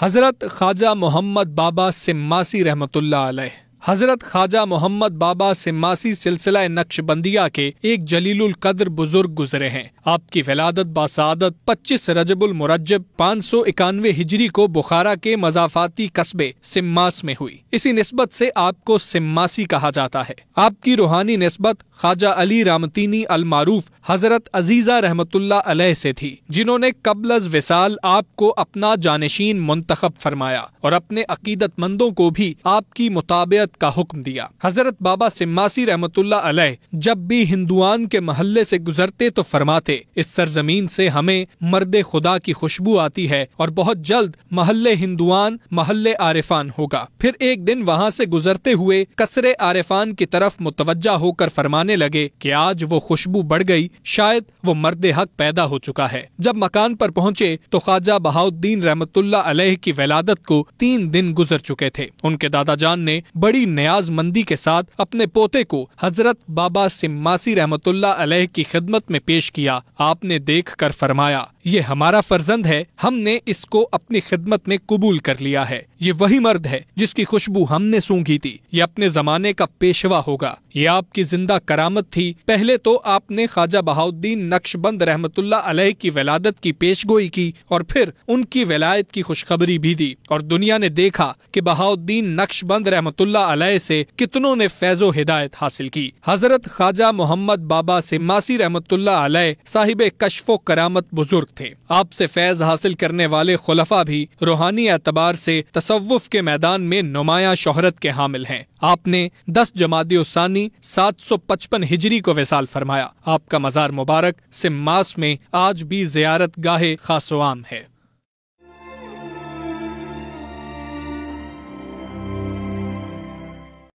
हज़रत ख्वाजा मोहम्मद बाबा सिम्मासी रहमतुल्ला अलैह हजरत ख्वाजा मोहम्मद बाबा सिम्मासी सिलसिला नक्शबंदिया के एक जलील कदर बुजुर्ग गुजरे हैं आपकी विलादत बासादत पच्चीस रजबुल मुरजब पाँच सौ इक्यानवे हिजरी को बुखारा के मजाफाती कस्बे सिमास में हुई इसी नस्बत से आपको सिमासी कहा जाता है आपकी रूहानी नस्बत ख्वाजा अली रामतीनी अलमारूफ हजरत अजीजा रहमतुल्ला अलह से थी जिन्होंने कबलज विसाल आपको अपना जानशीन मुंतखब फरमाया और अपने अकीदतमंदों को भी आपकी मुताबियत इबादत का हुक्म दिया हजरत बाबा सिम्मासी रहमत जब भी हिंदुआन के महल्ले से गुजरते तो फरमाते इस सरजमीन से हमें मर्द खुदा की खुशबू आती है और बहुत जल्द महल हिंदुआन महल आरिफान होगा फिर एक दिन वहाँ से गुजरते हुए कसरे आरिफान की तरफ मुतवजा होकर फरमाने लगे कि आज वो खुशबू बढ़ गई शायद वो मर्द हक पैदा हो चुका है जब मकान पर पहुँचे तो ख्वाजा बहाउद्दीन रहमतुल्ला अलह की वलादत को तीन दिन गुजर चुके थे उनके दादाजान ने बड़ी बड़ी मंदी के साथ अपने पोते को हजरत बाबा सिम्मासी रहमतुल्ला अलैह की खिदमत में पेश किया आपने देख कर फरमाया ये हमारा फर्जंद है हमने इसको अपनी खिदमत में कबूल कर लिया है ये वही मर्द है जिसकी खुशबू हमने सूंघी थी ये अपने जमाने का पेशवा होगा ये आपकी जिंदा करामत थी पहले तो आपने ख्वाजा बहाउद्दीन नक्शबंद रहमतुल्ला अलैह की वलादत की पेशगोई की और फिर उनकी वलायत की खुशखबरी भी दी और दुनिया ने देखा कि बहाउद्दीन नक्शबंद रहमतुल्ला अलैह से कितनों ने फैजो हिदायत हासिल की हजरत ख्वाजा मोहम्मद बाबा से मासी रहमतुल्ला अलैह साहिब कशफो करामत बुजुर्ग थे आपसे फैज हासिल करने वाले खुलफा भी रूहानी एतबार से तसवुफ के मैदान में नुमाया शोहरत के हामिल हैं आपने दस जमादी उसानी सात सौ पचपन हिजरी को विसाल फरमाया आपका मजार मुबारक सिम्मास में आज भी जियारत गाहे खासवाम है